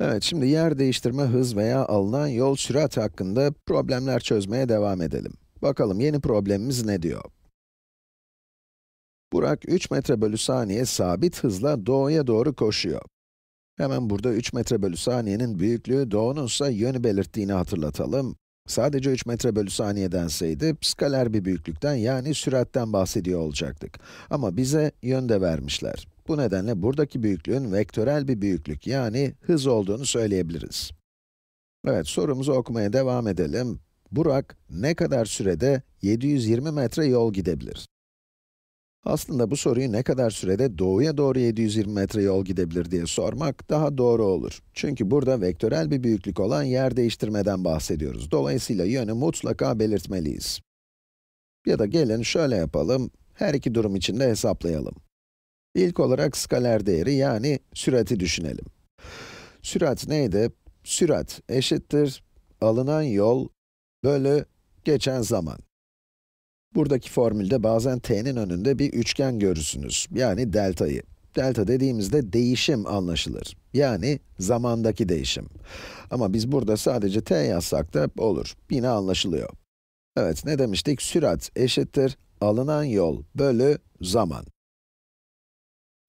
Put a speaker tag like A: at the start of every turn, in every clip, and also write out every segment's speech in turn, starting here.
A: Evet, şimdi yer değiştirme hız veya alınan yol sürat hakkında problemler çözmeye devam edelim. Bakalım yeni problemimiz ne diyor? Burak 3 metre bölü saniye sabit hızla doğuya doğru koşuyor. Hemen burada 3 metre bölü saniyenin büyüklüğü doğunun ise yönü belirttiğini hatırlatalım. Sadece 3 metre bölü saniye denseydi, skaler bir büyüklükten yani süratten bahsediyor olacaktık. Ama bize yön de vermişler. Bu nedenle buradaki büyüklüğün vektörel bir büyüklük yani hız olduğunu söyleyebiliriz. Evet, sorumuzu okumaya devam edelim. Burak ne kadar sürede 720 metre yol gidebilir? Aslında bu soruyu ne kadar sürede doğuya doğru 720 metre yol gidebilir diye sormak daha doğru olur. Çünkü burada vektörel bir büyüklük olan yer değiştirmeden bahsediyoruz. Dolayısıyla yönü mutlaka belirtmeliyiz. Ya da gelin şöyle yapalım, her iki durum için de hesaplayalım. İlk olarak skaler değeri yani sürati düşünelim. Sürat neydi? Sürat eşittir alınan yol bölü geçen zaman. Buradaki formülde bazen t'nin önünde bir üçgen görürsünüz, yani delta'yı. Delta dediğimizde değişim anlaşılır, yani zamandaki değişim. Ama biz burada sadece t yazsak da olur, yine anlaşılıyor. Evet, ne demiştik? Sürat eşittir alınan yol bölü zaman.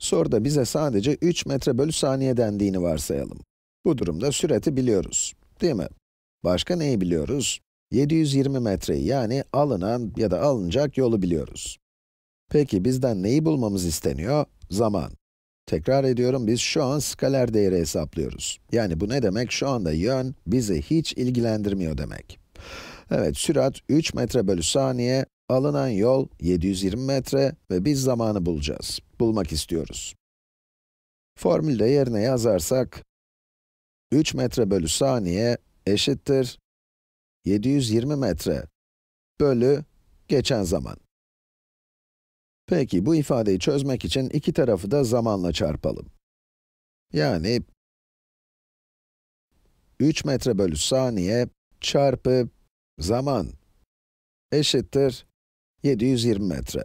A: Soruda bize sadece 3 metre bölü saniye dendiğini varsayalım. Bu durumda süreti biliyoruz, değil mi? Başka neyi biliyoruz? 720 metreyi yani alınan ya da alınacak yolu biliyoruz. Peki bizden neyi bulmamız isteniyor? Zaman. Tekrar ediyorum, biz şu an skaler değeri hesaplıyoruz. Yani bu ne demek? Şu anda yön bizi hiç ilgilendirmiyor demek. Evet, sürat 3 metre bölü saniye, Alınan yol 720 metre ve biz zamanı bulacağız. Bulmak istiyoruz. Formülde yerine yazarsak, 3 metre bölü saniye eşittir 720 metre bölü geçen zaman. Peki bu ifadeyi çözmek için iki tarafı da zamanla çarpalım. Yani 3 metre bölü saniye çarpı zaman eşittir 720 metre.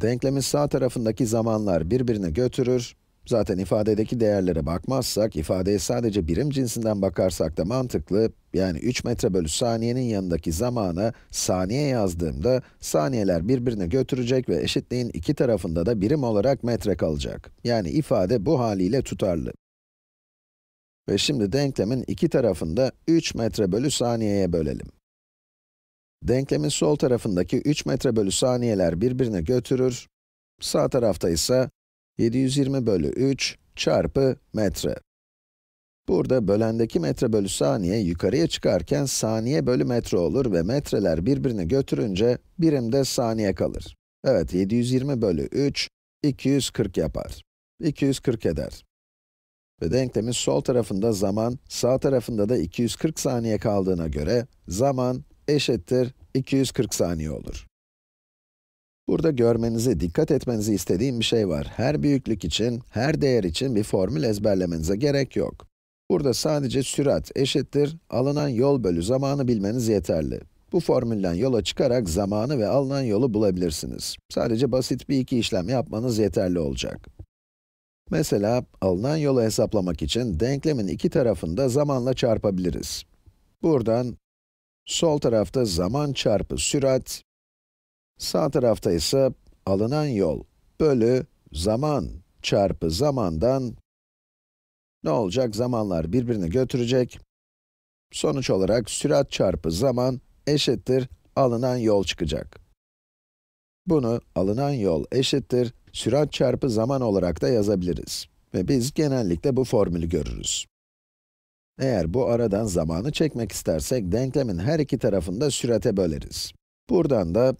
A: Denklemin sağ tarafındaki zamanlar birbirine götürür. Zaten ifadedeki değerlere bakmazsak, ifadeye sadece birim cinsinden bakarsak da mantıklı, yani 3 metre bölü saniyenin yanındaki zamana saniye yazdığımda, saniyeler birbirine götürecek ve eşitliğin iki tarafında da birim olarak metre kalacak. Yani ifade bu haliyle tutarlı. Ve şimdi denklemin iki tarafında 3 metre bölü saniyeye bölelim. Denklemin sol tarafındaki 3 metre bölü saniyeler birbirine götürür. Sağ tarafta ise 720 bölü 3 çarpı metre. Burada bölendeki metre bölü saniye yukarıya çıkarken saniye bölü metre olur ve metreler birbirini götürünce birimde saniye kalır. Evet, 720 bölü 3, 240 yapar. 240 eder. Ve denklemin sol tarafında zaman, sağ tarafında da 240 saniye kaldığına göre, zaman eşittir 240 saniye olur. Burada görmenizi, dikkat etmenizi istediğim bir şey var. Her büyüklük için, her değer için bir formül ezberlemenize gerek yok. Burada sadece sürat eşittir, alınan yol bölü zamanı bilmeniz yeterli. Bu formülden yola çıkarak zamanı ve alınan yolu bulabilirsiniz. Sadece basit bir iki işlem yapmanız yeterli olacak. Mesela, alınan yolu hesaplamak için denklemin iki tarafını da zamanla çarpabiliriz. Buradan Sol tarafta zaman çarpı sürat, sağ tarafta ise alınan yol bölü zaman çarpı zamandan ne olacak? Zamanlar birbirini götürecek. Sonuç olarak sürat çarpı zaman eşittir alınan yol çıkacak. Bunu alınan yol eşittir sürat çarpı zaman olarak da yazabiliriz. Ve biz genellikle bu formülü görürüz. Eğer bu aradan zamanı çekmek istersek, denklemin her iki tarafını da sürate böleriz. Buradan da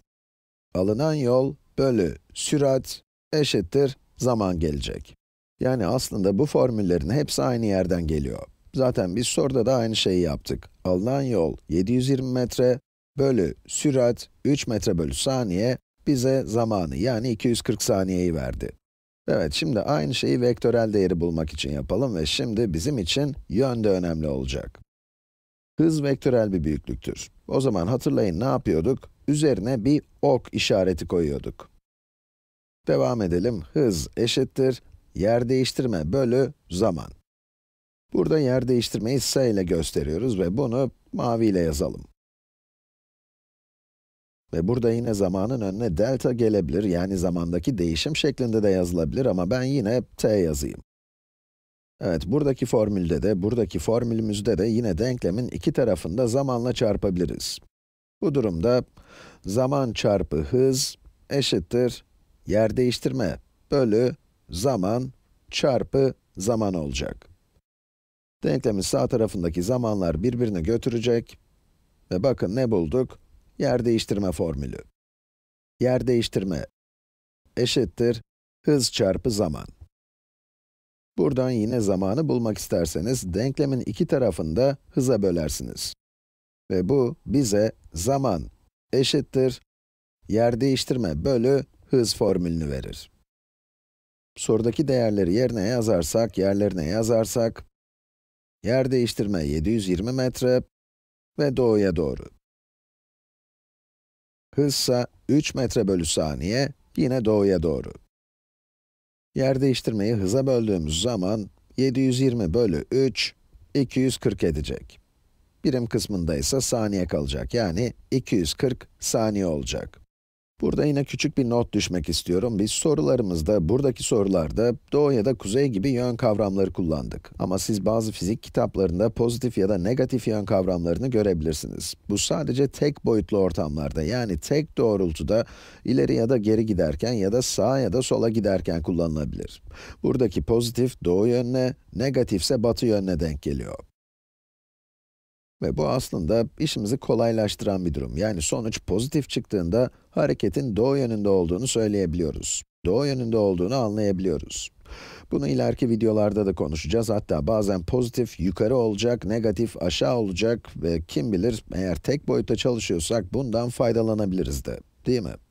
A: alınan yol bölü sürat eşittir zaman gelecek. Yani aslında bu formüllerin hepsi aynı yerden geliyor. Zaten biz soruda da aynı şeyi yaptık. Alınan yol 720 metre bölü sürat 3 metre bölü saniye bize zamanı yani 240 saniyeyi verdi. Evet, şimdi aynı şeyi vektörel değeri bulmak için yapalım ve şimdi bizim için yön de önemli olacak. Hız vektörel bir büyüklüktür. O zaman hatırlayın ne yapıyorduk? Üzerine bir ok işareti koyuyorduk. Devam edelim. Hız eşittir, yer değiştirme bölü zaman. Burada yer değiştirmeyi sayıyla gösteriyoruz ve bunu mavi ile yazalım. Ve burada yine zamanın önüne delta gelebilir, yani zamandaki değişim şeklinde de yazılabilir ama ben yine t yazayım. Evet, buradaki formülde de, buradaki formülümüzde de yine denklemin iki tarafında zamanla çarpabiliriz. Bu durumda zaman çarpı hız eşittir yer değiştirme bölü zaman çarpı zaman olacak. Denklemin sağ tarafındaki zamanlar birbirini götürecek ve bakın ne bulduk? Yer değiştirme formülü. Yer değiştirme eşittir hız çarpı zaman. Buradan yine zamanı bulmak isterseniz denklemin iki tarafını da hıza bölersiniz. Ve bu bize zaman eşittir yer değiştirme bölü hız formülünü verir. Sorudaki değerleri yerine yazarsak, yerlerine yazarsak, yer değiştirme 720 metre ve doğuya doğru hızsa 3 metre bölü saniye, yine doğuya doğru. Yer değiştirmeyi hıza böldüğümüz zaman 720 bölü 3, 240 edecek. Birim kısmında ise saniye kalacak, yani 240 saniye olacak. Burada yine küçük bir not düşmek istiyorum. Biz sorularımızda, buradaki sorularda doğu ya da kuzey gibi yön kavramları kullandık. Ama siz bazı fizik kitaplarında pozitif ya da negatif yön kavramlarını görebilirsiniz. Bu sadece tek boyutlu ortamlarda, yani tek doğrultuda ileri ya da geri giderken ya da sağa ya da sola giderken kullanılabilir. Buradaki pozitif doğu yönüne, negatifse batı yönüne denk geliyor. Ve bu aslında işimizi kolaylaştıran bir durum. Yani sonuç pozitif çıktığında hareketin doğu yönünde olduğunu söyleyebiliyoruz. Doğu yönünde olduğunu anlayabiliyoruz. Bunu ileriki videolarda da konuşacağız. Hatta bazen pozitif yukarı olacak, negatif aşağı olacak ve kim bilir eğer tek boyutta çalışıyorsak bundan faydalanabiliriz de, değil mi?